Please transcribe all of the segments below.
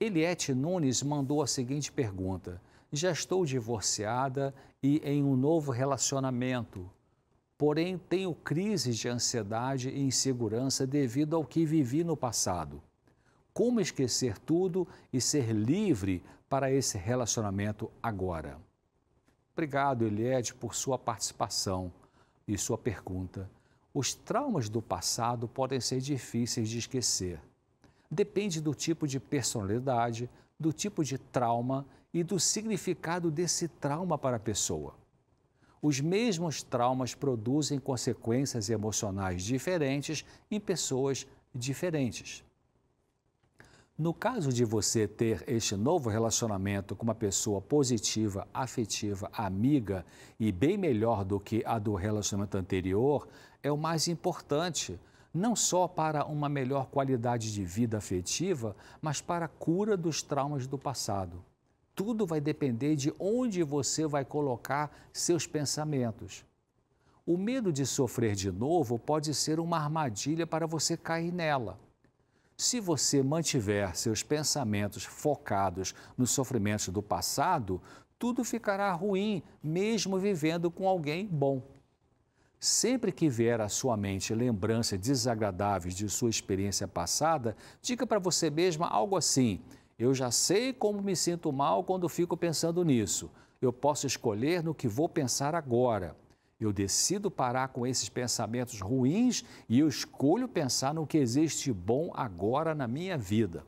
Eliette Nunes mandou a seguinte pergunta: Já estou divorciada e em um novo relacionamento, porém tenho crises de ansiedade e insegurança devido ao que vivi no passado. Como esquecer tudo e ser livre para esse relacionamento agora? Obrigado, Eliette, por sua participação e sua pergunta. Os traumas do passado podem ser difíceis de esquecer Depende do tipo de personalidade, do tipo de trauma e do significado desse trauma para a pessoa. Os mesmos traumas produzem consequências emocionais diferentes em pessoas diferentes. No caso de você ter este novo relacionamento com uma pessoa positiva, afetiva, amiga e bem melhor do que a do relacionamento anterior, é o mais importante não só para uma melhor qualidade de vida afetiva, mas para a cura dos traumas do passado. Tudo vai depender de onde você vai colocar seus pensamentos. O medo de sofrer de novo pode ser uma armadilha para você cair nela. Se você mantiver seus pensamentos focados nos sofrimentos do passado, tudo ficará ruim, mesmo vivendo com alguém bom. Sempre que vier à sua mente lembranças desagradáveis de sua experiência passada, diga para você mesma algo assim: Eu já sei como me sinto mal quando fico pensando nisso. Eu posso escolher no que vou pensar agora. Eu decido parar com esses pensamentos ruins e eu escolho pensar no que existe bom agora na minha vida.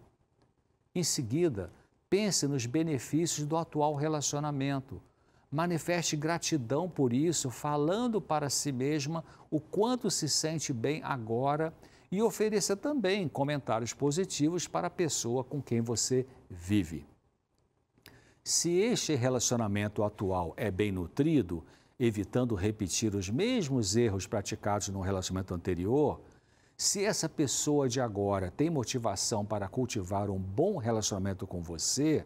Em seguida, pense nos benefícios do atual relacionamento manifeste gratidão por isso, falando para si mesma o quanto se sente bem agora e ofereça também comentários positivos para a pessoa com quem você vive. Se este relacionamento atual é bem nutrido, evitando repetir os mesmos erros praticados no relacionamento anterior, se essa pessoa de agora tem motivação para cultivar um bom relacionamento com você,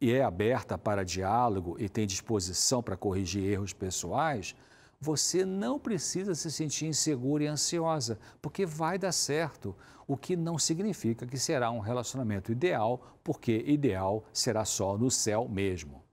e é aberta para diálogo e tem disposição para corrigir erros pessoais, você não precisa se sentir insegura e ansiosa, porque vai dar certo, o que não significa que será um relacionamento ideal, porque ideal será só no céu mesmo.